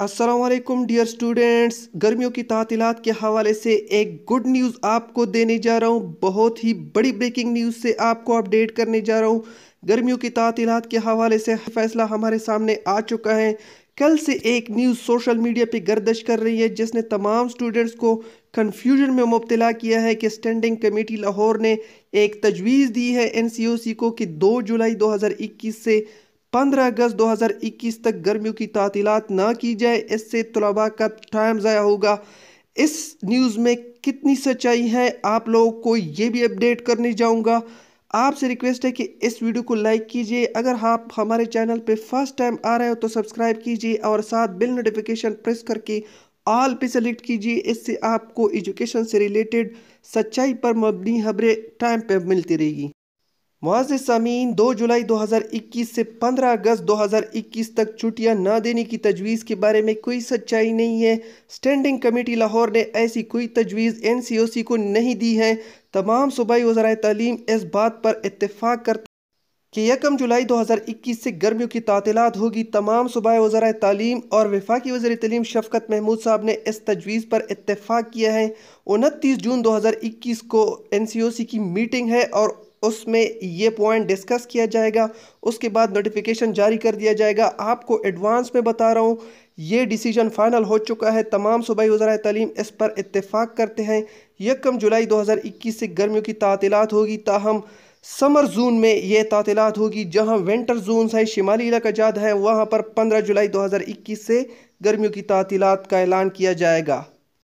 असलकुम dear students गर्मियों की तातीलत के हवाले से एक गुड न्यूज़ आपको देने जा रहा हूँ बहुत ही बड़ी ब्रेकिंग न्यूज़ से आपको अपडेट करने जा रहा हूँ गर्मियों की तातीलत के हवाले से फैसला हमारे सामने आ चुका है कल से एक न्यूज़ सोशल मीडिया पे गर्दश कर रही है जिसने तमाम स्टूडेंट्स को कन्फ्यूजन में मुबतला किया है कि स्टैंडिंग कमेटी लाहौर ने एक तजवीज़ दी है एन को कि दो जुलाई दो से पंद्रह अगस्त 2021 तक गर्मियों की तातीलत ना की जाए इससे तलबा का टाइम ज़ाया होगा इस न्यूज़ में कितनी सच्चाई है आप लोगों को ये भी अपडेट करने जाऊंगा आपसे रिक्वेस्ट है कि इस वीडियो को लाइक कीजिए अगर आप हाँ हमारे चैनल पे फर्स्ट टाइम आ रहे हो तो सब्सक्राइब कीजिए और साथ बिल नोटिफिकेशन प्रेस करके ऑल पे सेलेक्ट कीजिए इससे आपको एजुकेशन से रिलेटेड सच्चाई पर मबनी खबरें टाइम पे मिलती रहेगी मुआज़ सामीन दो जुलाई 2021 से 15 अगस्त 2021 तक छुट्टियां न देने की तजवीज़ के बारे में कोई सच्चाई नहीं है स्टैंडिंग कमेटी लाहौर ने ऐसी कोई तजवीज़ एन को नहीं दी है तमाम सूबाई वज़रा तलीम इस बात पर इतफ़ाक़ कर कि यकम जुलाई 2021 से गर्मियों की तातीलत होगी तमाम सूबाई वज़रा तालीम और वफाकी वजर तलीम शफकत महमूद साहब ने इस तजवीज़ पर इतफ़ाक़ किया है उनतीस जून 2021 को एन सी ओ सी की मीटिंग है और उसमें ये पॉइंट डिस्कस किया जाएगा उसके बाद नोटिफिकेशन जारी कर दिया जाएगा आपको एडवांस में बता रहा हूँ ये डिसीजन फाइनल हो चुका है तमाम सूबाई वजरा तलीम इस पर इतफ़ाक़ करते हैं यकम जुलाई 2021 से गर्मियों की तातीलत होगी ताहम समर जोन में ये तातीलत होगी जहाँ विंटर जोन है शिमाली इलाका ज़्यादा है वहाँ पर पंद्रह जुलाई इक्कीस से गर्मियों की तातीलत का ऐलान किया जाएगा